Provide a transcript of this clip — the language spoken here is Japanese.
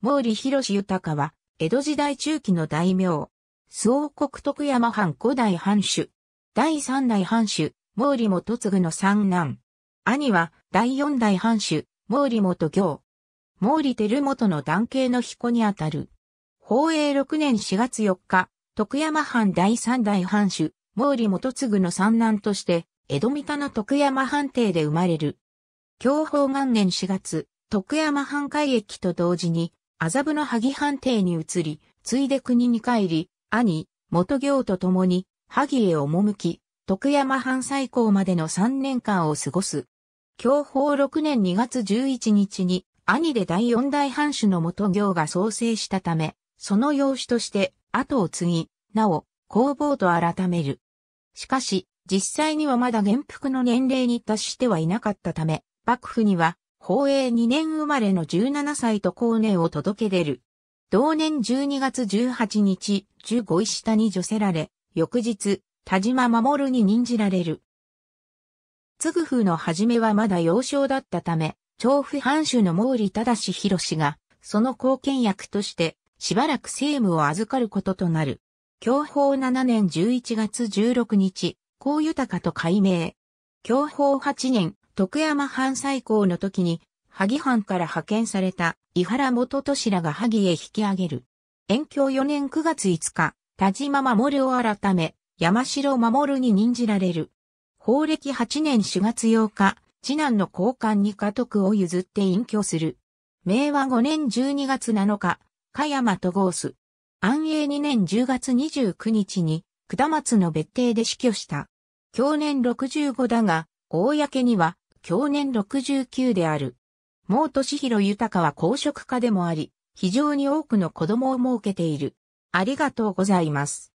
毛利広豊は、江戸時代中期の大名。周王国徳山藩五代藩主。第三代藩主、毛利元次の三男。兄は、第四代藩主、毛利元行。毛利輝元の男系の彦にあたる。宝永六年4月4日、徳山藩第三代藩主、毛利元次の三男として、江戸三田の徳山藩邸で生まれる。享保元年4月、徳山藩海駅と同時に、麻布の萩藩邸に移り、ついで国に帰り、兄、元行と共に、萩へ赴き、徳山藩最高までの3年間を過ごす。享保6年2月11日に、兄で第四代藩主の元行が創生したため、その養子として、後を継ぎ、なお、工房と改める。しかし、実際にはまだ元服の年齢に達してはいなかったため、幕府には宝永2年生まれの17歳と後年を届け出る。同年12月18日、15位下に除せられ、翌日、田島守に任じられる。津ぐ風の初めはまだ幼少だったため、調布藩主の毛利正弘が、その貢献役として、しばらく政務を預かることとなる。享保7年11月16日、高豊と改名。享保8年徳山藩最高の時に、萩藩から派遣された伊原元俊らが萩へ引き上げる。延享4年9月5日、田島守を改め、山城守に任じられる。法暦8年4月8日、次男の交換に家督を譲って隠居する。明和5年12月7日、加山とゴース。安永2年10月29日に、下松の別邸で死去した。去年65だが、公には、享年69である。毛利弘豊は公職家でもあり、非常に多くの子供を設けている。ありがとうございます。